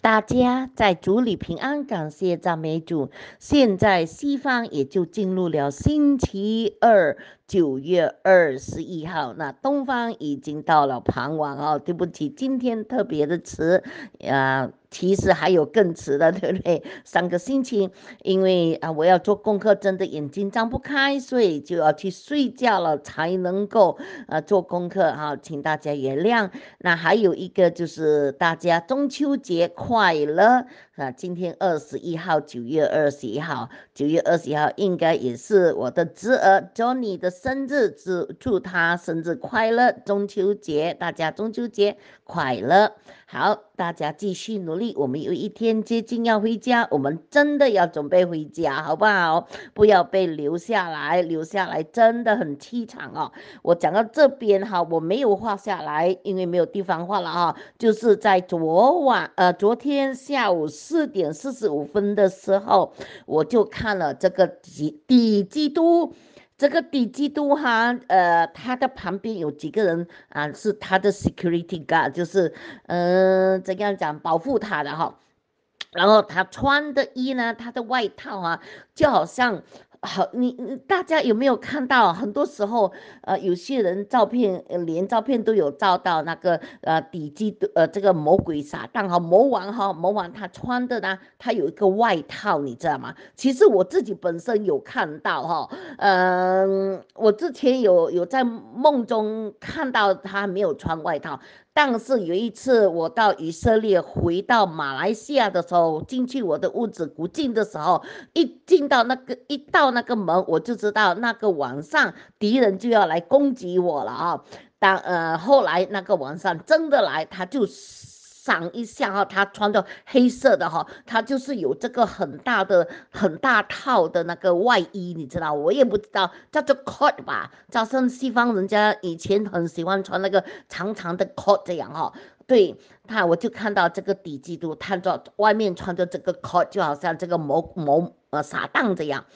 大家在主里平安，感谢赞美主。现在西方也就进入了星期二。九月二十一号，那东方已经到了傍晚啊！对不起，今天特别的迟，啊，其实还有更迟的，对不对？三个星期，因为啊，我要做功课，真的眼睛张不开，所以就要去睡觉了，才能够呃做功课哈，请大家原谅。那还有一个就是大家中秋节快乐。那今天二十一号，九月二十一号，九月二十一号应该也是我的侄儿 Johnny 的生日，祝祝他生日快乐，中秋节，大家中秋节快乐。好，大家继续努力。我们有一天接近要回家，我们真的要准备回家，好不好？不要被留下来，留下来真的很凄惨哦。我讲到这边哈，我没有画下来，因为没有地方画了哈。就是在昨晚，呃，昨天下午四点四十五分的时候，我就看了这个第一基度。这个比基督哈，呃，他的旁边有几个人啊，是他的 security guard，就是，嗯，怎样讲，保护他的哈，然后他穿的衣呢，他的外套啊，就好像。好，你你大家有没有看到？很多时候，呃，有些人照片连照片都有照到那个呃底基的呃这个魔鬼撒旦哈，魔王哈，魔王他穿的呢，他有一个外套，你知道吗？其实我自己本身有看到哈，嗯，我之前有有在梦中看到他没有穿外套。但是有一次，我到以色列，回到马来西亚的时候，进去我的屋子，不进的时候，一进到那个一到那个门，我就知道那个晚上敌人就要来攻击我了啊！当呃后来那个晚上真的来，他就。长一下哈，他穿着黑色的哈，他就是有这个很大的很大套的那个外衣，你知道？我也不知道叫做 coat 吧，早上西方人家以前很喜欢穿那个长长的 coat 这样哈。对他，我就看到这个底基督，他着外面穿着这个 coat，就好像这个某某呃撒旦这样。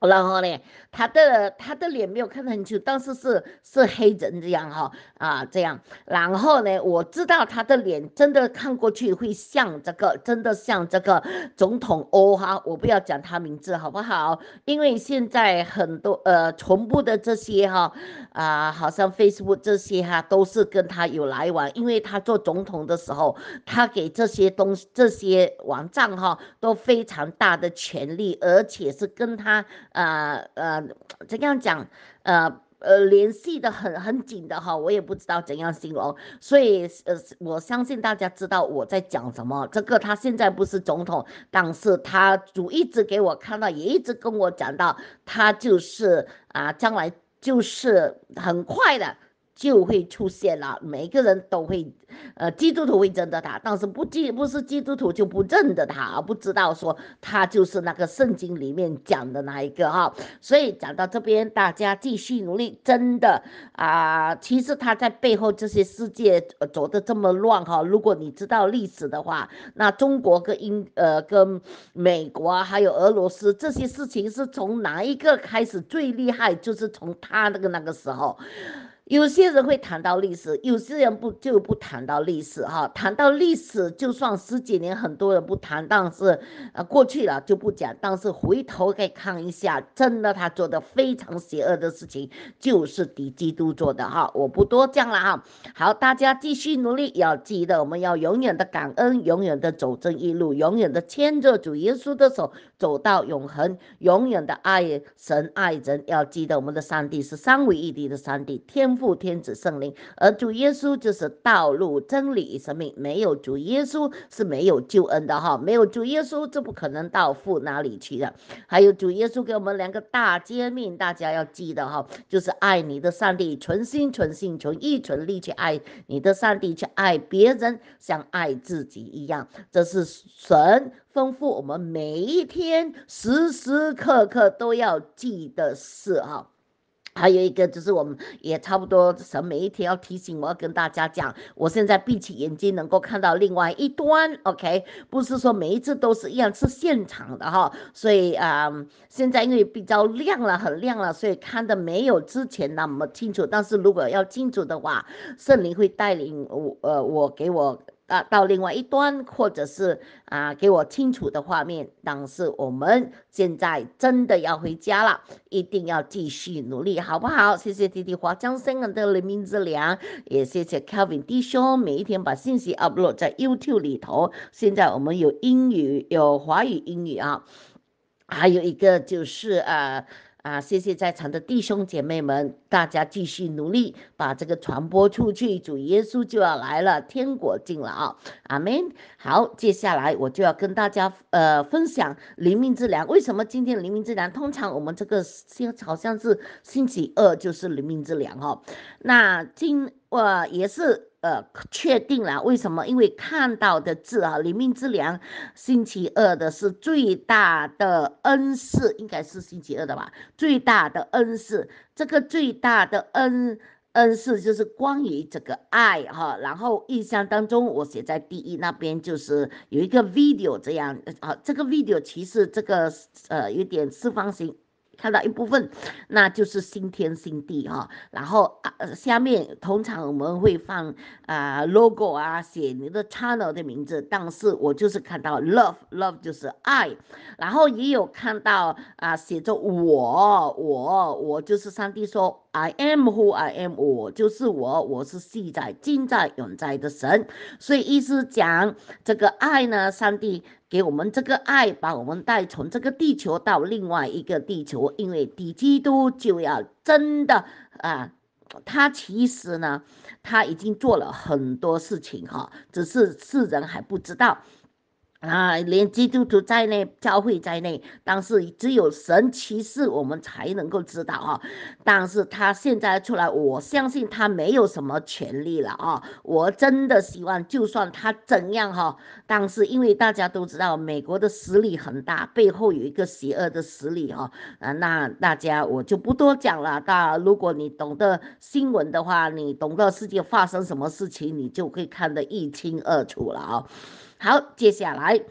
然后呢，他的他的脸没有看得很清，但是是是黑人这样哈啊这样。然后呢，我知道他的脸真的看过去会像这个，真的像这个总统欧哈。我不要讲他名字好不好？因为现在很多呃从不的这些哈啊，好像 Facebook 这些哈都是跟他有来往，因为他做总统的时候，他给这些东西这些网站哈都非常大的权力，而且是跟他。呃呃，怎样讲？呃呃，联系的很很紧的哈，我也不知道怎样形容。所以呃，我相信大家知道我在讲什么。这个他现在不是总统，但是他主一直给我看到，也一直跟我讲到，他就是啊，将来就是很快的。就会出现了，每个人都会，呃，基督徒会认得他，但是不记不是基督徒就不认得他，不知道说他就是那个圣经里面讲的那一个哈。所以讲到这边，大家继续努力，真的啊，其实他在背后这些世界走的这么乱哈，如果你知道历史的话，那中国跟英呃跟美国还有俄罗斯这些事情是从哪一个开始最厉害？就是从他那个那个时候。有些人会谈到历史，有些人不就不谈到历史哈。谈到历史，就算十几年很多人不谈，但是呃过去了就不讲。但是回头再看一下，真的他做的非常邪恶的事情，就是敌基督做的哈。我不多讲了哈。好，大家继续努力，要记得我们要永远的感恩，永远的走正义路，永远的牵着主耶稣的手走到永恒，永远的爱神爱人。要记得我们的上帝是三位一体的上帝天。父天子圣灵，而主耶稣就是道路真理生命。没有主耶稣是没有救恩的哈，没有主耶稣就不可能到父那里去的。还有主耶稣给我们两个大揭秘，大家要记得哈，就是爱你的上帝，存心存心存意存力去爱你的上帝，去爱别人像爱自己一样。这是神丰富我们每一天时时刻刻都要记得事哈。还有一个就是，我们也差不多，神每一天要提醒我跟大家讲。我现在闭起眼睛，能够看到另外一端，OK？不是说每一次都是一样，是现场的哈。所以，嗯，现在因为比较亮了，很亮了，所以看的没有之前那么清楚。但是如果要清楚的话，圣灵会带领我，呃，我给我。啊，到另外一端，或者是啊，给我清楚的画面。但是我们现在真的要回家了，一定要继续努力，好不好？谢谢弟弟华江生的人民之良，也谢谢 Kevin 弟兄，每一天把信息 upload 在 YouTube 里头。现在我们有英语，有华语英语啊，还有一个就是呃。啊！谢谢在场的弟兄姐妹们，大家继续努力，把这个传播出去。主耶稣就要来了，天国近了啊！阿门。好，接下来我就要跟大家呃分享灵命之粮。为什么今天灵命之粮？通常我们这个星好像是星期二就是灵命之粮哈。那今我也是，呃，确定了。为什么？因为看到的字啊，里面这两星期二的是最大的恩赐，应该是星期二的吧？最大的恩赐，这个最大的恩恩赐就是关于这个爱啊。然后印象当中，我写在第一那边就是有一个 video 这样，啊，这个 video 其实这个呃有点四方形。看到一部分，那就是新天新地哈，然后啊下面通常我们会放啊 logo 啊写你的 channel 的名字，但是我就是看到 love love 就是爱，然后也有看到啊写着我我我就是上帝说 I am who I am 我就是我我是系在尽在永在的神，所以意思讲这个爱呢上帝。给我们这个爱，把我们带从这个地球到另外一个地球，因为底基督就要真的啊，他其实呢，他已经做了很多事情哈，只是世人还不知道。啊，连基督徒在内，教会在内，但是只有神启示我们才能够知道啊。但是他现在出来，我相信他没有什么权利了啊。我真的希望，就算他怎样哈，但是因为大家都知道，美国的实力很大，背后有一个邪恶的实力哈。啊，那大家我就不多讲了。那如果你懂得新闻的话，你懂得世界发生什么事情，你就会看得一清二楚了啊。好，接下来，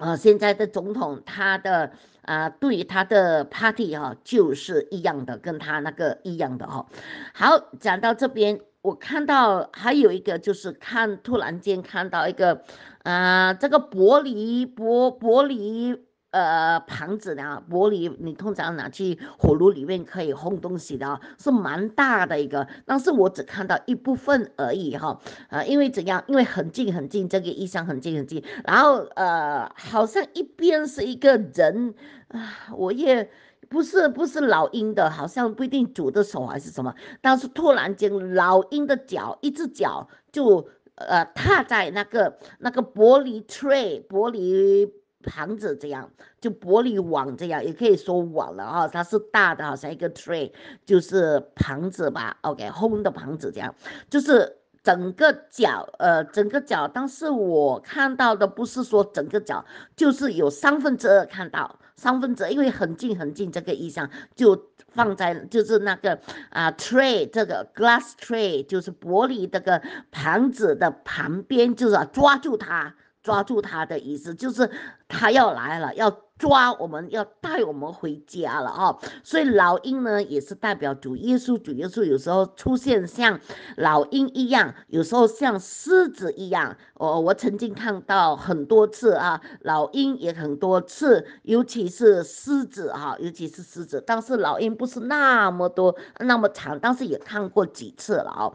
啊，现在的总统他的啊，对于他的 party 哈，就是一样的，跟他那个一样的哈，好，讲到这边，我看到还有一个就是看，突然间看到一个，啊，这个伯璃伯伯璃。呃，盘子的玻璃，你通常拿去火炉里面可以烘东西的，是蛮大的一个，但是我只看到一部分而已哈。呃，因为怎样？因为很近很近，这个意象很近很近。然后呃，好像一边是一个人，啊，我也不是不是老鹰的，好像不一定主的手还是什么。但是突然间，老鹰的脚，一只脚就呃踏在那个那个玻璃 tray 玻璃。盘子这样，就玻璃网这样，也可以说网了啊，它是大的，好像一个 tray，就是盘子吧，OK，烘的盘子这样，就是整个角，呃，整个角，但是我看到的不是说整个角，就是有三分之二看到三分之二，因为很近很近这个意象，就放在就是那个啊 tray 这个 glass tray 就是玻璃这个盘子的旁边，就是抓住它。抓住他的意思就是，他要来了，要抓我们，要带我们回家了啊！所以老鹰呢，也是代表主耶稣，主耶稣有时候出现像老鹰一样，有时候像狮子一样。哦，我曾经看到很多次啊，老鹰也很多次，尤其是狮子啊，尤其是狮子。但是老鹰不是那么多、那么长，但是也看过几次了啊。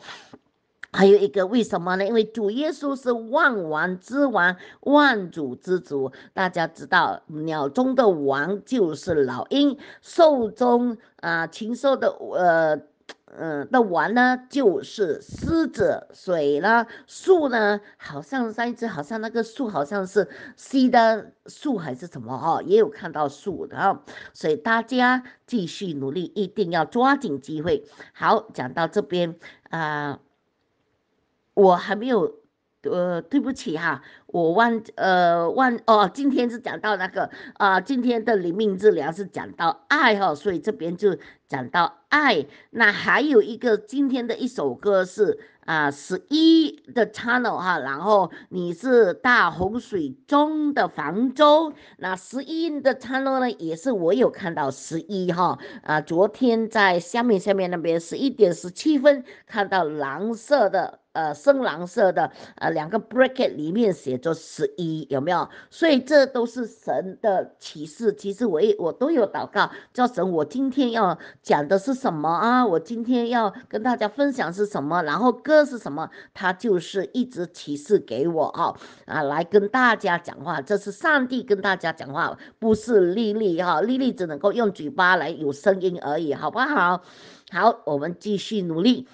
还有一个为什么呢？因为主耶稣是万王之王，万主之主。大家知道，鸟中的王就是老鹰；兽中啊，禽兽的呃嗯的王呢，就是狮子。水呢，树呢，好像上一次好像那个树好像是西的树还是什么哈，也有看到树的哈。所以大家继续努力，一定要抓紧机会。好，讲到这边啊。我还没有，呃，对不起哈，我忘，呃，忘哦，今天是讲到那个啊，今天的灵命治疗是讲到爱哈，所以这边就讲到爱。那还有一个今天的一首歌是啊，十一的 channel 哈，然后你是大洪水中的房舟。那十一的 channel 呢，也是我有看到十一哈啊，昨天在下面下面那边十一点十七分看到蓝色的。呃，深蓝色的，呃，两个 bracket 里面写着十一，有没有？所以这都是神的启示。其实我也我都有祷告，叫神，我今天要讲的是什么啊？我今天要跟大家分享是什么，然后歌是什么？他就是一直启示给我啊啊，来跟大家讲话，这是上帝跟大家讲话，不是丽丽哈，丽丽只能够用嘴巴来有声音而已，好不好？好，我们继续努力。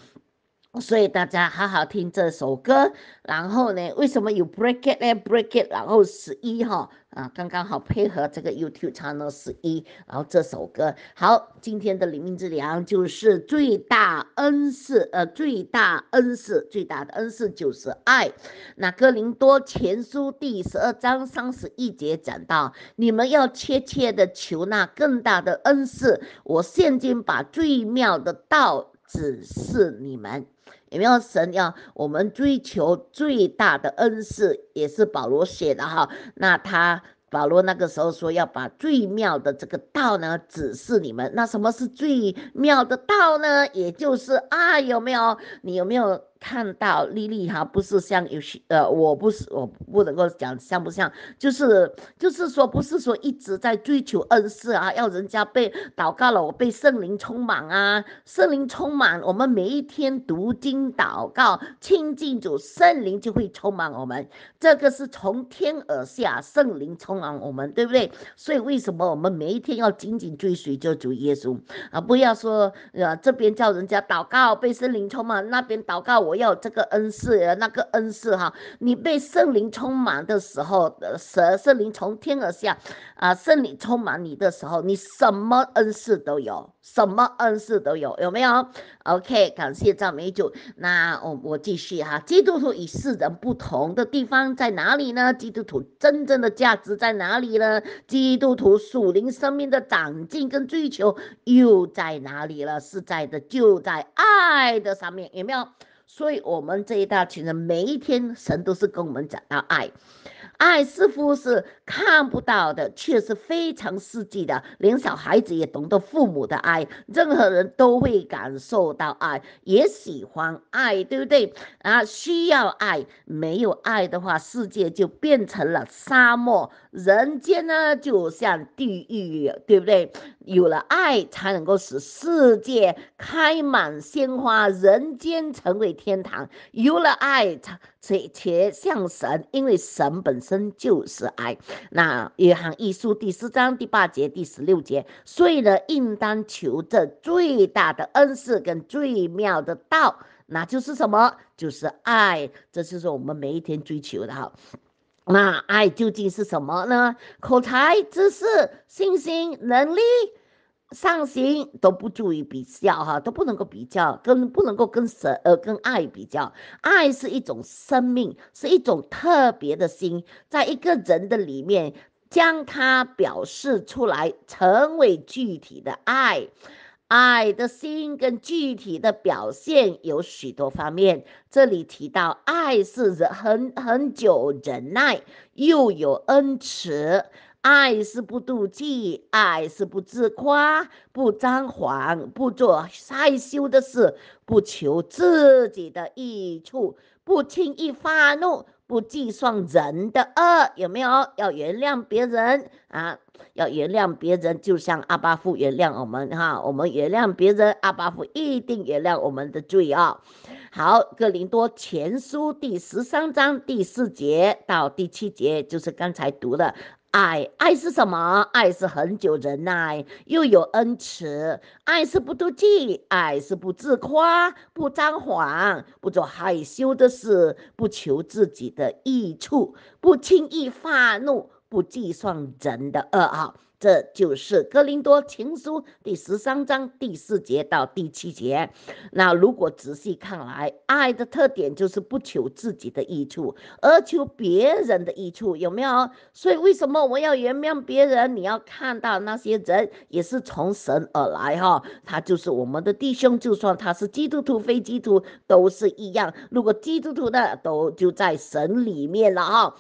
所以大家好好听这首歌，然后呢，为什么有 break it 呢？break it，然后十一哈啊，刚刚好配合这个 YouTube 唱 l 十一，然后这首歌好。今天的灵命之粮就是最大恩赐，呃，最大恩赐，最大的恩赐就是爱。那哥林多前书第十二章三十一节讲到，你们要切切的求那更大的恩赐。我现今把最妙的道指示你们。有没有神要我们追求最大的恩赐？也是保罗写的哈。那他保罗那个时候说要把最妙的这个道呢指示你们。那什么是最妙的道呢？也就是啊，有没有？你有没有？看到丽丽哈，不是像有些呃，我不是我不能够讲像不像，就是就是说不是说一直在追求恩赐啊，要人家被祷告了，我被圣灵充满啊，圣灵充满，我们每一天读经祷告亲近主，圣灵就会充满我们，这个是从天而下，圣灵充满我们，对不对？所以为什么我们每一天要紧紧追随这主耶稣啊？不要说呃这边叫人家祷告被圣灵充满，那边祷告。我要这个恩赐，那个恩赐哈。你被圣灵充满的时候，神神圣灵从天而下，啊，圣灵充满你的时候，你什么恩赐都有，什么恩赐都有，有没有？OK，感谢赞美主。那我我继续哈。基督徒与世人不同的地方在哪里呢？基督徒真正的价值在哪里呢？基督徒属灵生命的长进跟追求又在哪里了？是在的，就在爱的上面，有没有？所以，我们这一大群人，每一天，神都是跟我们讲到爱，爱似乎是。看不到的却是非常实际的，连小孩子也懂得父母的爱，任何人都会感受到爱，也喜欢爱，对不对？啊，需要爱，没有爱的话，世界就变成了沙漠，人间呢就像地狱，对不对？有了爱，才能够使世界开满鲜花，人间成为天堂。有了爱，才才才像神，因为神本身就是爱。那《约翰一书》第四章第八节第十六节，所以呢，应当求这最大的恩赐跟最妙的道，那就是什么？就是爱，这就是我们每一天追求的哈。那爱究竟是什么呢？口才、知识、信心、能力？上心都不注意比较哈，都不能够比较，跟不能够跟神呃跟爱比较，爱是一种生命，是一种特别的心，在一个人的里面将它表示出来，成为具体的爱。爱的心跟具体的表现有许多方面，这里提到爱是忍很很久忍耐，又有恩慈。爱是不妒忌，爱是不自夸，不张狂，不做害羞的事，不求自己的益处，不轻易发怒，不计算人的恶。有没有？要原谅别人啊！要原谅别人，就像阿巴夫原谅我们哈，我们原谅别人，阿巴夫一定原谅我们的罪啊！好，格林多前书第十三章第四节到第七节，就是刚才读的。爱，爱是什么？爱是很久忍耐，又有恩慈；爱是不妒忌，爱是不自夸，不张狂，不做害羞的事，不求自己的益处，不轻易发怒，不计算人的恶。这就是《哥林多情书》第十三章第四节到第七节。那如果仔细看来，爱的特点就是不求自己的益处，而求别人的益处，有没有？所以为什么我要原谅别人？你要看到那些人也是从神而来哈，他就是我们的弟兄，就算他是基督徒非基督徒都是一样。如果基督徒的都就在神里面了哈。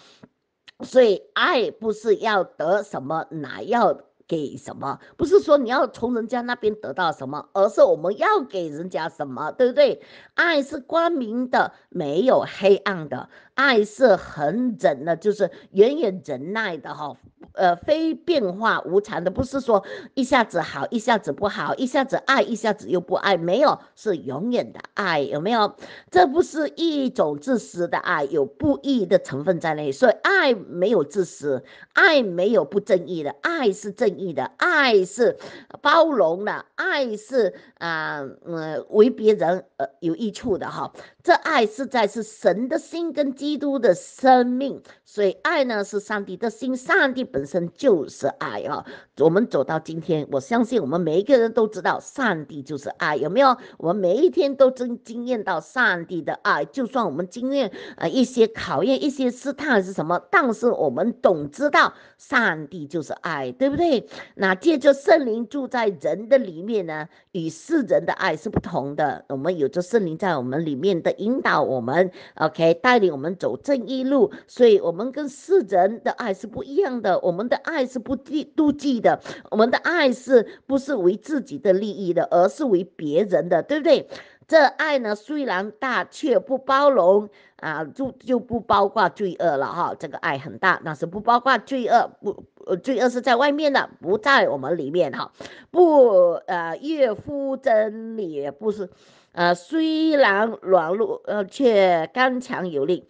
所以，爱不是要得什么，哪要给什么。不是说你要从人家那边得到什么，而是我们要给人家什么，对不对？爱是光明的，没有黑暗的。爱是很忍的，就是远远忍耐的，哈。呃，非变化无常的，不是说一下子好，一下子不好，一下子爱，一下子又不爱，没有，是永远的爱，有没有？这不是一种自私的爱，有不义的成分在内，所以爱没有自私，爱没有不正义的，爱是正义的，爱是包容的，爱是啊，嗯，为别人呃有益处的哈，这爱是在是神的心跟基督的生命，所以爱呢是上帝的心，上帝。本身就是爱哈，我们走到今天，我相信我们每一个人都知道，上帝就是爱，有没有？我们每一天都经经验到上帝的爱，就算我们经验呃一些考验、一些试探是什么，但是我们总知道上帝就是爱，对不对？那借着圣灵住在人的里面呢，与世人的爱是不同的。我们有着圣灵在我们里面的引导，我们 OK 带领我们走正义路，所以我们跟世人的爱是不一样的。我们的爱是不妒妒忌的，我们的爱是不是为自己的利益的，而是为别人的，对不对？这爱呢，虽然大，却不包容啊，就就不包括罪恶了哈。这个爱很大，那是不包括罪恶，不罪恶是在外面的，不在我们里面哈。不呃，越夫真理不是，呃，虽然软弱呃，却刚强有力。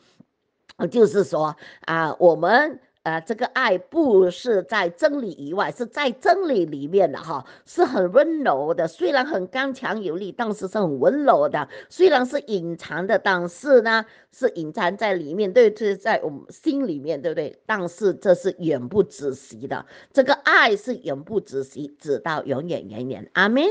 就是说啊，我们。啊，这个爱不是在真理以外，是在真理里面的哈，是很温柔的。虽然很刚强有力，但是是很温柔的。虽然是隐藏的，但是呢，是隐藏在里面，对，是在我们心里面，对不对？但是这是永不止息的，这个爱是永不止息，直到永远，永远。阿弥，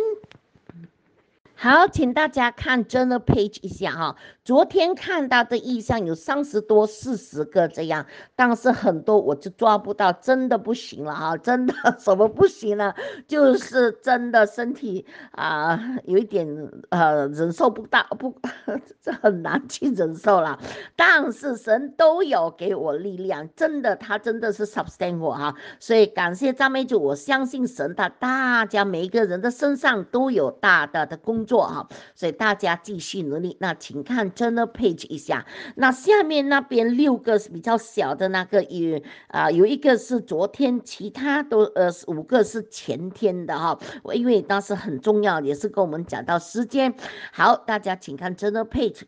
好，请大家看真的 page 一下哈。昨天看到的意向有三十多、四十个这样，但是很多我就抓不到，真的不行了哈！真的 什么不行了？就是真的身体啊，有一点呃忍受不到，不 这很难去忍受了。但是神都有给我力量，真的他真的是 s u p t a r t 我哈！所以感谢赞美主，我相信神，他大家每一个人的身上都有大大的工作哈！所以大家继续努力。那请看。真的 page 一下，那下面那边六个比较小的那个有啊，有一个是昨天，其他都呃五个是前天的哈。我因为当时很重要，也是跟我们讲到时间。好，大家请看真的 page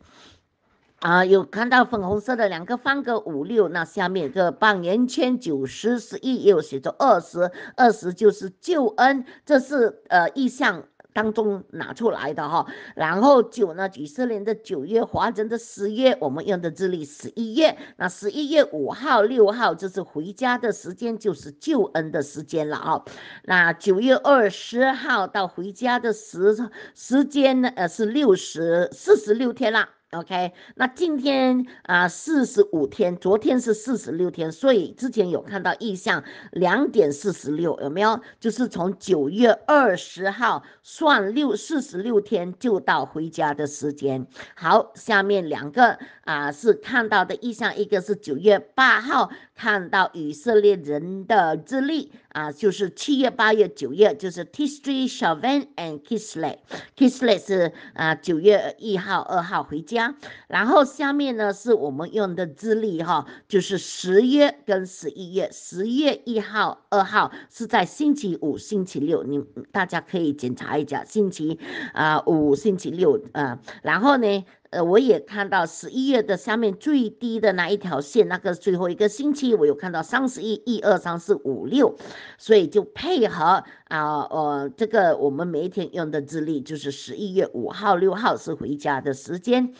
啊，有看到粉红色的两个方格五六，那下面一个半圆圈九十十一也有写着二十二十就是救恩，这是呃意向。当中拿出来的哈，然后九呢？以色列的九月，华人的十月，我们用的这里十一月。那十一月五号、六号就是回家的时间，就是救恩的时间了啊。那九月二十号到回家的时时间呢？呃，是六十四十六天啦。OK，那今天啊四十五天，昨天是四十六天，所以之前有看到意向两点四十六，有没有？就是从九月二十号算六四十六天就到回家的时间。好，下面两个啊是看到的意向，一个是九月八号。看到以色列人的资历啊，就是七月、八月、九月，就是 T3 i 小 V and k i s l a k i s l a 是啊九月一号、二号回家。然后下面呢是我们用的资历哈，就是十月跟十一月，十月一号、二号是在星期五、星期六，你大家可以检查一下，星期啊五、星期六啊，然后呢。呃，我也看到十一月的下面最低的那一条线，那个最后一个星期，我有看到三十一一二三四五六，所以就配合啊，呃，这个我们每一天用的日历，就是十一月五号、六号是回家的时间。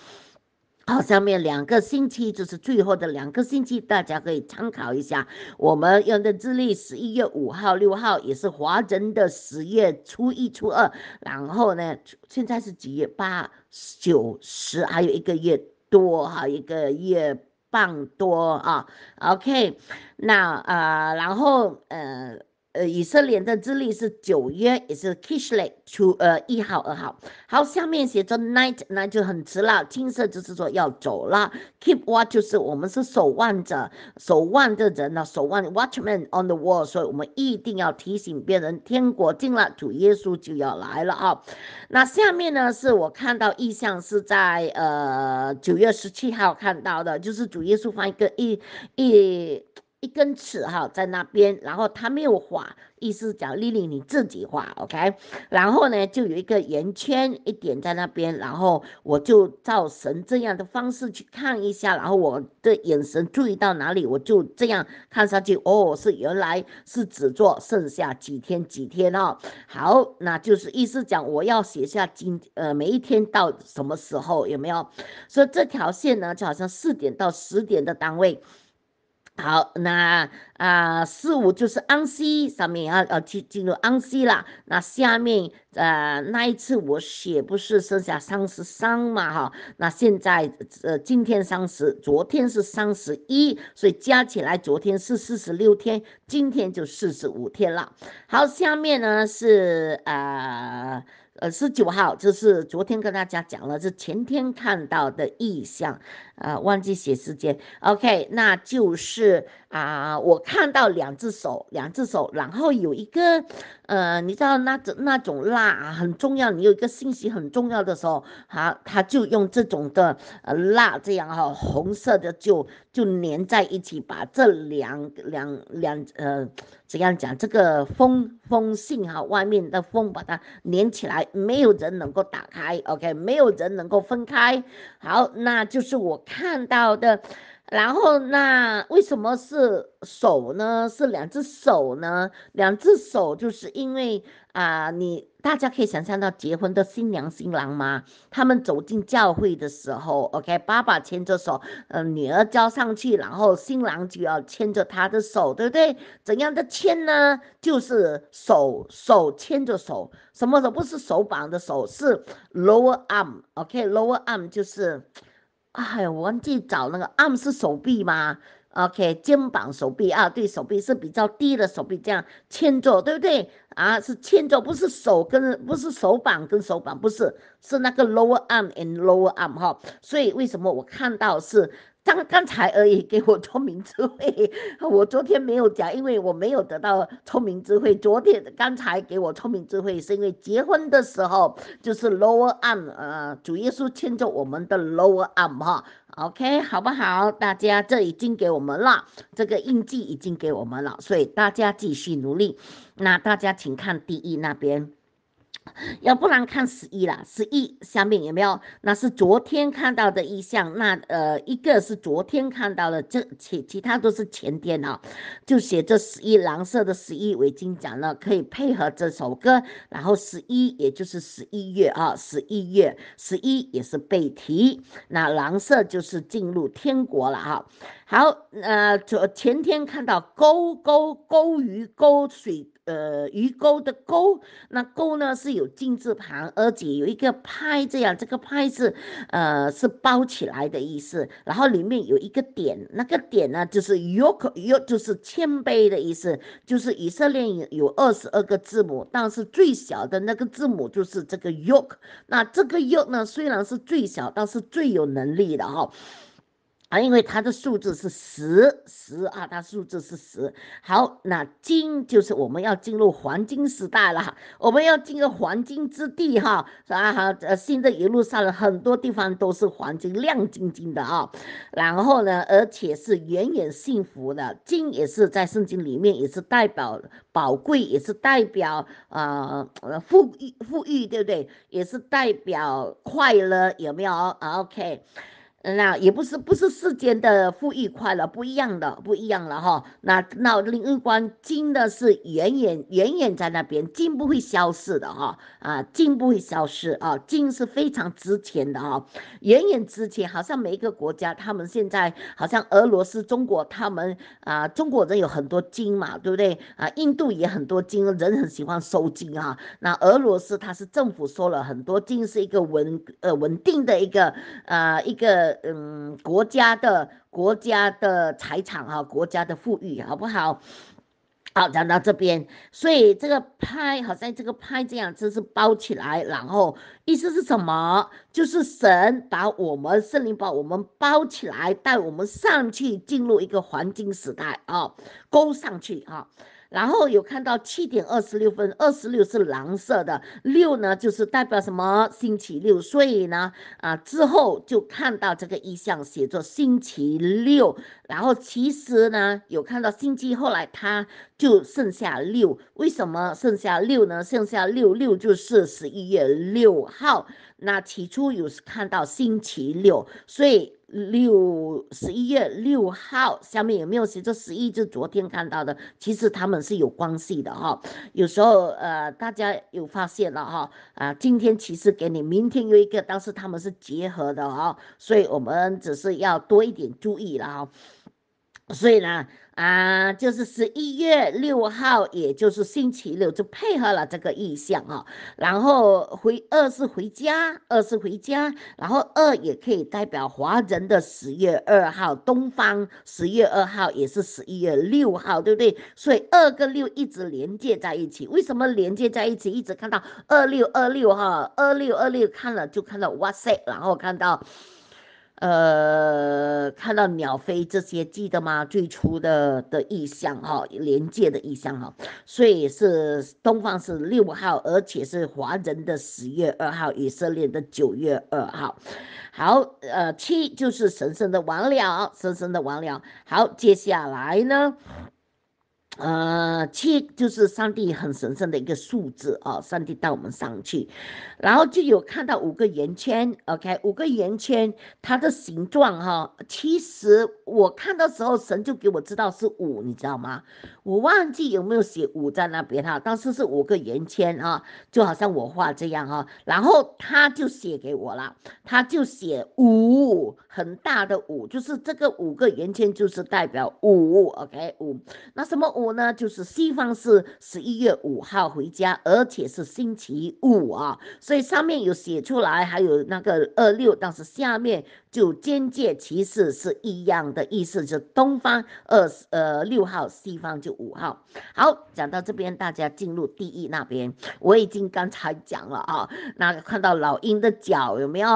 好，下面两个星期就是最后的两个星期，大家可以参考一下。我们用的日历，十一月五号、六号也是华人的十月初一、初二。然后呢，现在是几月八、九、十，还有一个月多哈，一个月半多啊。OK，那呃，然后呃。呃，以色列的资历是九月，也是 Kislev h 初呃一号二号。好，下面写着 night，那就很迟了。青色就是说要走了，keep watch 就是我们是守望者，守望的人呢，守望 watchman on the wall。所以我们一定要提醒别人，天国近了，主耶稣就要来了啊。那下面呢，是我看到意象是在呃九月十七号看到的，就是主耶稣发一个一一。一根尺哈在那边，然后他没有画，意思讲丽丽你自己画，OK。然后呢，就有一个圆圈一点在那边，然后我就照神这样的方式去看一下，然后我的眼神注意到哪里，我就这样看上去，哦，是原来是只做剩下几天几天哦。好，那就是意思讲我要写下今呃每一天到什么时候有没有？所以这条线呢，就好像四点到十点的单位。好，那啊，四五就是安息，上面要要进进入安息了。那下面呃，那一次我写不是剩下三十三嘛，哈，那现在呃，今天三十，昨天是三十一，所以加起来昨天是四十六天，今天就四十五天了。好，下面呢是啊。呃，十九号就是昨天跟大家讲了，是前天看到的意向，啊，忘记写时间，OK，那就是。啊，我看到两只手，两只手，然后有一个，呃，你知道那种那种蜡很重要，你有一个信息很重要的时候，好，他就用这种的蜡这样哈，红色的就就粘在一起，把这两两两呃，怎样讲这个封封信哈，外面的封把它粘起来，没有人能够打开，OK，没有人能够分开，好，那就是我看到的。然后那为什么是手呢？是两只手呢？两只手就是因为啊，你大家可以想象到结婚的新娘新郎吗？他们走进教会的时候，OK，爸爸牵着手，呃，女儿交上去，然后新郎就要牵着她的手，对不对？怎样的牵呢？就是手手牵着手，什么手？不是手绑的手，是 lower arm，OK，lower arm 就是。哎，我忘记找那个 arm 是手臂吗？OK，肩膀、手臂啊，对手臂是比较低的手臂，这样牵着，对不对？啊，是牵着，不是手跟，不是手板跟手板，不是，是那个 lower arm and lower arm 哈。所以为什么我看到是？刚刚才而已，给我聪明智慧。我昨天没有讲，因为我没有得到聪明智慧。昨天刚才给我聪明智慧，是因为结婚的时候就是 Lower Arm，呃，主耶稣牵着我们的 Lower Arm，哈，OK，好不好？大家这已经给我们了，这个印记已经给我们了，所以大家继续努力。那大家请看第一那边。要不然看十一啦，十一下面有没有？那是昨天看到的意象，那呃一个是昨天看到的，这其其他都是前天啊，就写这十一，蓝色的十一围巾讲了，可以配合这首歌。然后十一，也就是十一月啊，十一月，十一也是背题，那蓝色就是进入天国了哈。好，呃，昨前天看到钩钩钩鱼钩水。呃，鱼钩的钩，那钩呢是有金字旁，而且有一个拍这样，这个拍是呃是包起来的意思，然后里面有一个点，那个点呢就是 yoke，y 就是谦卑的意思，就是以色列有有二十二个字母，但是最小的那个字母就是这个 yoke，那这个 yoke 呢虽然是最小，但是最有能力的哈。啊，因为它的数字是十十啊，它数字是十。好，那金就是我们要进入黄金时代了，我们要进入黄金之地哈。啊哈，新的一路上很多地方都是黄金，亮晶晶的啊。然后呢，而且是远远幸福的。金也是在圣经里面也是代表宝贵，也是代表呃富裕富裕，对不对？也是代表快乐，有没有？OK。那也不是，不是世间的富裕快乐，不一样的，不一样了哈。那那另一关金的是远远远远在那边，金不会消失的哈啊，金不会消失啊，金是非常值钱的啊，远远值钱。好像每一个国家，他们现在好像俄罗斯、中国，他们啊，中国人有很多金嘛，对不对啊？印度也很多金，人很喜欢收金啊。那俄罗斯它是政府收了很多金，是一个稳呃稳定的一个呃一个。嗯，国家的国家的财产啊，国家的富裕，好不好？好，讲到这边，所以这个拍，好像这个拍这样，就是包起来，然后意思是什么？就是神把我们圣灵把我们包起来，带我们上去，进入一个黄金时代啊，勾上去啊。然后有看到七点二十六分，二十六是蓝色的，六呢就是代表什么星期六，所以呢，啊之后就看到这个意象写作星期六。然后其实呢，有看到星期，后来他就剩下六，为什么剩下六呢？剩下六，六就是十一月六号。那起初有看到星期六，所以六十一月六号下面有没有？写这十一就昨天看到的，其实他们是有关系的哈。有时候呃，大家有发现了哈啊，今天其实给你，明天有一个，但是他们是结合的哈，所以我们只是要多一点注意了哈。所以呢，啊，就是十一月六号，也就是星期六，就配合了这个意向啊。然后回二是回家，二是回家，然后二也可以代表华人的十月二号，东方十月二号也是十一月六号，对不对？所以二跟六一直连接在一起，为什么连接在一起？一直看到二六二六哈，二六二六看了就看到哇塞，然后看到。呃，看到鸟飞这些记得吗？最初的的意象哈，连接的意象哈，所以是东方是六号，而且是华人的十月二号，以色列的九月二号。好，呃，七就是神圣的王了，神圣的王了。好，接下来呢？呃，七就是上帝很神圣的一个数字啊，上帝带我们上去，然后就有看到五个圆圈，OK，五个圆圈，它的形状哈，其实我看到时候，神就给我知道是五，你知道吗？我忘记有没有写五在那边哈，当时是五个圆圈哈，就好像我画这样哈，然后他就写给我了，他就写五，很大的五，就是这个五个圆圈就是代表五，OK，五，那什么五？那就是西方是十一月五号回家，而且是星期五啊，所以上面有写出来，还有那个二六，但是下面就间接其实是一样的意思，就是东方二呃六号，西方就五号。好，讲到这边，大家进入第一那边，我已经刚才讲了啊，那看到老鹰的脚有没有？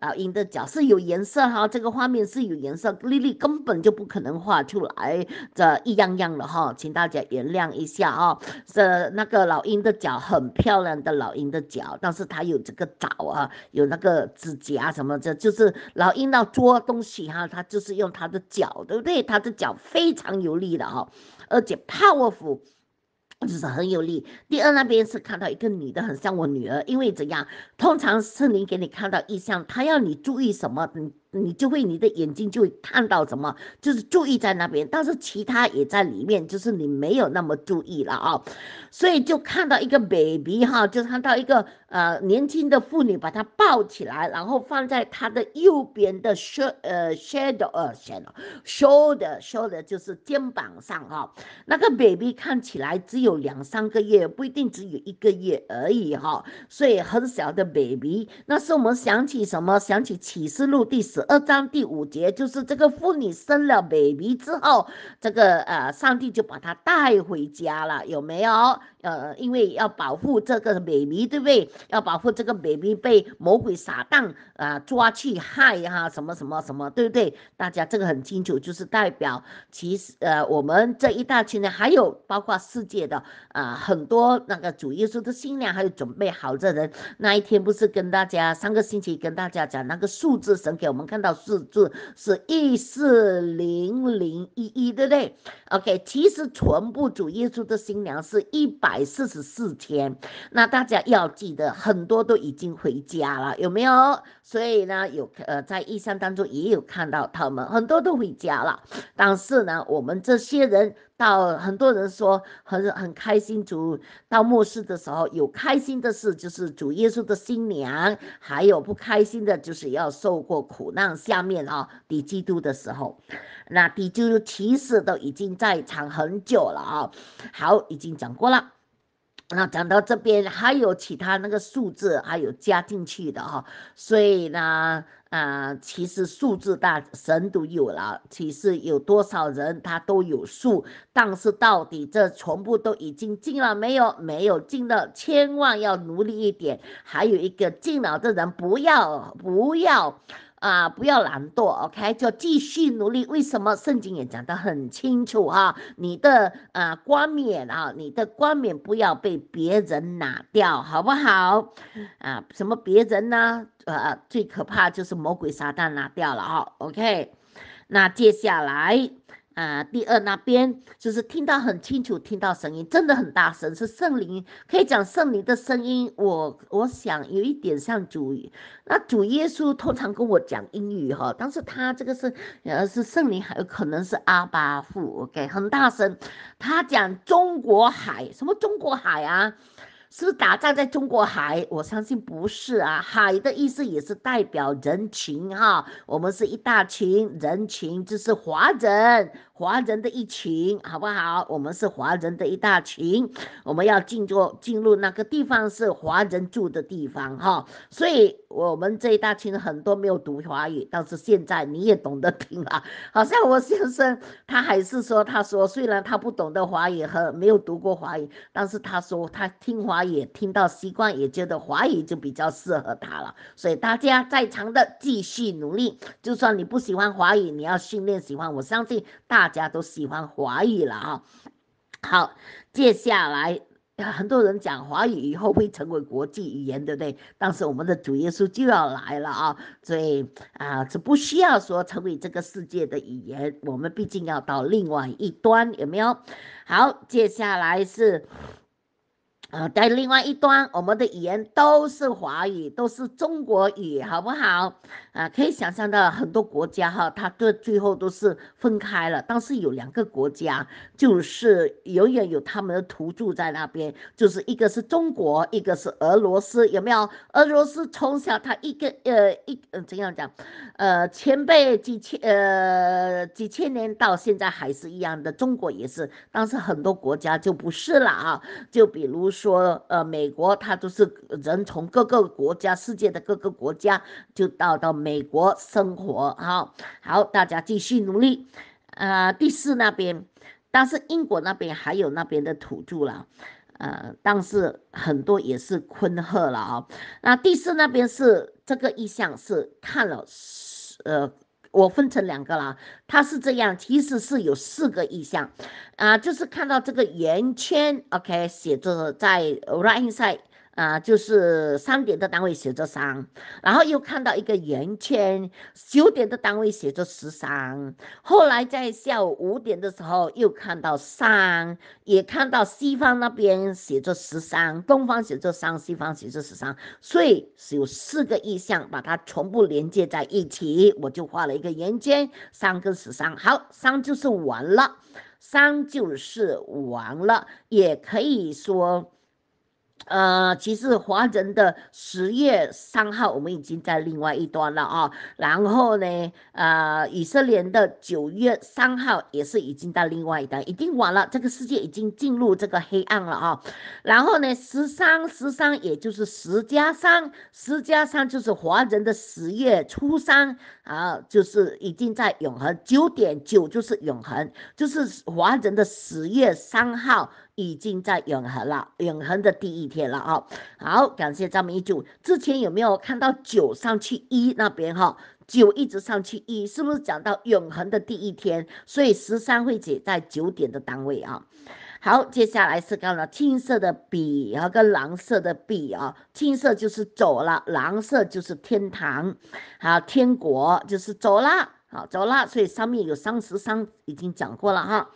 老鹰的脚是有颜色哈，这个画面是有颜色，丽丽根本就不可能画出来这一样样的哈，请大家原谅一下啊。这那个老鹰的脚很漂亮的老鹰的脚，但是它有这个爪啊，有那个指甲什么的，就是老鹰要捉东西哈，它就是用它的脚，对不对？它的脚非常有力的哈，而且 powerful。不是很有力。第二那边是看到一个女的，很像我女儿。因为怎样，通常是灵给你看到意向，他要你注意什么，你你就会你的眼睛就看到什么，就是注意在那边，但是其他也在里面，就是你没有那么注意了啊。所以就看到一个 baby 哈，就看到一个。呃，年轻的妇女把她抱起来，然后放在她的右边的 sh 呃 shadow 呃 s h a d o w s h o u l d e r s h o u l d e r 就是肩膀上哈。那个 baby 看起来只有两三个月，不一定只有一个月而已哈，所以很小的 baby。那是我们想起什么？想起启示录第十二章第五节，就是这个妇女生了 baby 之后，这个呃上帝就把他带回家了，有没有？呃，因为要保护这个美眉，对不对？要保护这个美眉被魔鬼撒旦。啊，抓去害哈，什么什么什么，对不对？大家这个很清楚，就是代表其实呃，我们这一大群人还有包括世界的啊很多那个主耶稣的新娘还有准备好的人，那一天不是跟大家上个星期跟大家讲那个数字神给我们看到数字是一四零零一一，对不对？OK，其实全部主耶稣的新娘是一百四十四天，那大家要记得很多都已经回家了，有没有？所以呢，有呃在异象当中也有看到他们很多都回家了，但是呢，我们这些人到很多人说很很开心主到末世的时候有开心的事就是主耶稣的新娘，还有不开心的就是要受过苦难下面啊敌基督的时候，那敌基督其实都已经在场很久了啊，好已经讲过了。那讲到这边，还有其他那个数字，还有加进去的哈，所以呢，啊，其实数字大神都有了，其实有多少人他都有数，但是到底这全部都已经进了没有？没有进的，千万要努力一点。还有一个进了的人，不要不要。啊，不要懒惰，OK，就继续努力。为什么圣经也讲得很清楚啊？你的啊光冕啊，你的光冕不要被别人拿掉，好不好？啊，什么别人呢？呃，最可怕就是魔鬼撒旦拿掉了，哈，OK。那接下来。啊，第二那边就是听到很清楚，听到声音真的很大声，是圣灵，可以讲圣灵的声音。我我想有一点像主，语，那主耶稣通常跟我讲英语哈，但是他这个是呃是圣灵，还有可能是阿巴富，OK，很大声，他讲中国海什么中国海啊，是打仗在中国海？我相信不是啊，海的意思也是代表人群哈，我们是一大群人群，就是华人。华人的一群，好不好？我们是华人的一大群，我们要进入进入那个地方是华人住的地方哈。所以，我们这一大群很多没有读华语，但是现在你也懂得听了。好像我先生他还是说，他说虽然他不懂得华语和没有读过华语，但是他说他听华语听到习惯，也觉得华语就比较适合他了。所以，大家在场的继续努力，就算你不喜欢华语，你要训练喜欢。我相信大。大家都喜欢华语了啊！好，接下来很多人讲华语以后会成为国际语言，对不对？但是我们的主耶稣就要来了啊，所以啊，这不需要说成为这个世界的语言，我们毕竟要到另外一端，有没有？好，接下来是。呃，在另外一端，我们的语言都是华语，都是中国语，好不好？啊，可以想象到很多国家哈，它的最后都是分开了。但是有两个国家，就是永远有他们的土著在那边，就是一个是中国，一个是俄罗斯，有没有？俄罗斯从小他一个呃一嗯怎样讲？呃，前辈几千呃几千年到现在还是一样的，中国也是。但是很多国家就不是了啊，就比如。说呃，美国他都是人从各个国家、世界的各个国家就到到美国生活哈。好，大家继续努力。呃，第四那边，但是英国那边还有那边的土著了，呃，但是很多也是昆赫了啊。那第四那边是这个意向是看了呃。我分成两个了，他是这样，其实是有四个意向，啊，就是看到这个圆圈，OK，写着在 right side。啊，就是三点的单位写着三，然后又看到一个圆圈，九点的单位写着十三，后来在下午五点的时候又看到三，也看到西方那边写着十三，东方写着三，西方写着十三，所以是有四个意象把它全部连接在一起，我就画了一个圆圈，三跟十三，好，三就是完了，三就是完了，也可以说。呃，其实华人的十月三号，我们已经在另外一端了啊。然后呢，呃，以色列的九月三号也是已经在另外一端，已经完了。这个世界已经进入这个黑暗了啊。然后呢，十三十三，也就是十加三，十加三就是华人的十月初三。啊，就是已经在永恒九点九，就是永恒，就是华人的十月三号已经在永恒了，永恒的第一天了啊！好，感谢张明一之前有没有看到九上去一那边哈？九一直上去一，是不是讲到永恒的第一天？所以十三会解在九点的单位啊。好，接下来是看了青色的笔和跟蓝色的笔啊，青色就是走了，蓝色就是天堂，好，天国就是走了，好走了，所以上面有三十三，已经讲过了哈。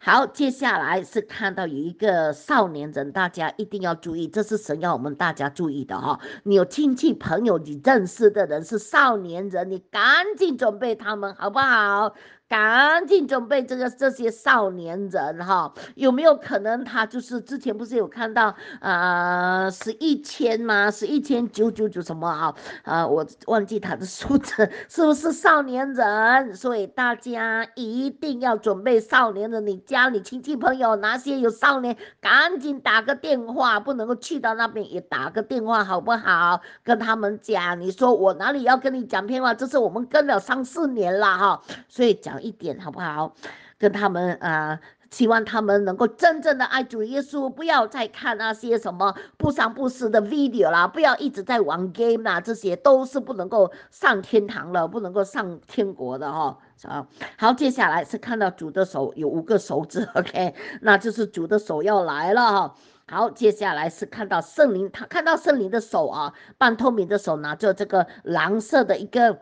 好，接下来是看到有一个少年人，大家一定要注意，这是神要我们大家注意的哈。你有亲戚朋友你认识的人是少年人，你赶紧准备他们好不好？赶紧准备这个这些少年人哈。有没有可能他就是之前不是有看到啊，是一千吗？是一千九九九什么啊？啊，我忘记他的数字，是不是少年人？所以大家一定要准备少年人，你。家里亲戚朋友哪些有少年，赶紧打个电话，不能够去到那边也打个电话，好不好？跟他们讲，你说我哪里要跟你讲偏话？这是我们跟了三四年了哈，所以讲一点好不好？跟他们啊，希望他们能够真正的爱主耶稣，不要再看那些什么不三不四的 video 啦，不要一直在玩 game 啦，这些都是不能够上天堂了，不能够上天国的哈。啊，好，接下来是看到主的手有五个手指，OK，那就是主的手要来了哈。好，接下来是看到圣灵，他看到圣灵的手啊，半透明的手拿着这个蓝色的一个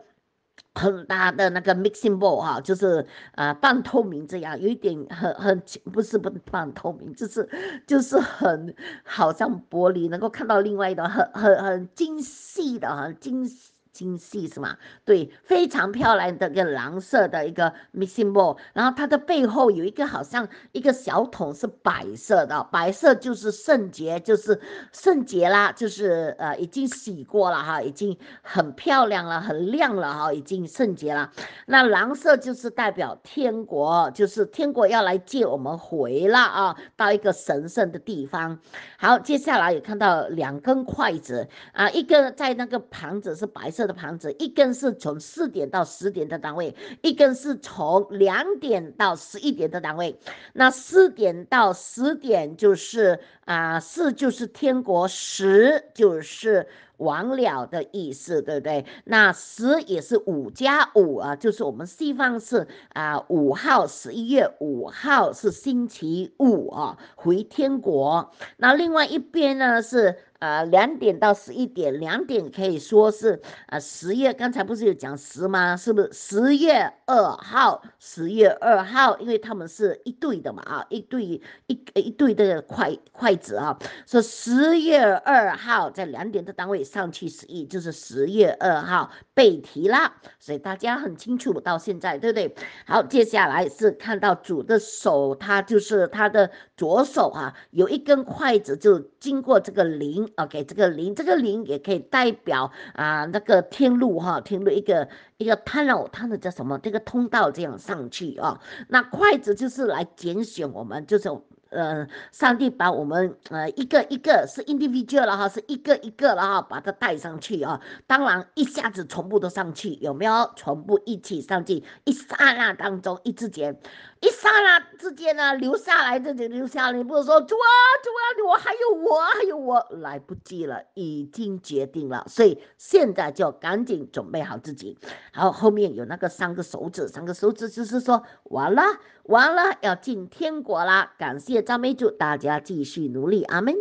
很大的那个 mixing bowl 啊，就是啊半透明这样，有一点很很不是不半透明，就是就是很好像玻璃，能够看到另外一种很很很精细的很精。精细是吗？对，非常漂亮的一个蓝色的一个 m i s s g ball，然后它的背后有一个好像一个小桶是白色的，白色就是圣洁，就是圣洁啦，就是呃已经洗过了哈，已经很漂亮了，很亮了哈，已经圣洁了。那蓝色就是代表天国，就是天国要来接我们回了啊，到一个神圣的地方。好，接下来有看到两根筷子啊，一根在那个盘子是白色。的盘子，一根是从四点到十点的单位，一根是从两点到十一点的单位。那四点到十点就是啊，四就是天国，十就是完了的意思，对不对？那十也是五加五啊，就是我们西方是啊，五号，十一月五号是星期五啊，回天国。那另外一边呢是。呃，两点到十一点，两点可以说是啊，十月刚才不是有讲十吗？是不是十月二号？十月二号，因为他们是一对的嘛啊，一对一一对的筷筷子啊，说十月二号在两点的单位上去十一，就是十月二号。被提了，所以大家很清楚到现在，对不对？好，接下来是看到主的手，他就是他的左手啊，有一根筷子就经过这个灵，OK，这个灵，这个灵也可以代表啊那个天路哈，天路一个一个探路，它的叫什么？这个通道这样上去啊，那筷子就是来拣选我们，就是。呃，上帝把我们呃一个一个是 individual 了哈，是一个一个了哈，把它带上去啊。当然一下子全部都上去，有没有？全部一起上去，一刹那当中，一之间。一刹那之间呢，留下来这就留下了。不是说主啊主啊，我还有我还有我，来不及了，已经决定了，所以现在就赶紧准备好自己。好，后面有那个三个手指，三个手指就是说完了完了，要进天国了。感谢赞美主，大家继续努力，阿门。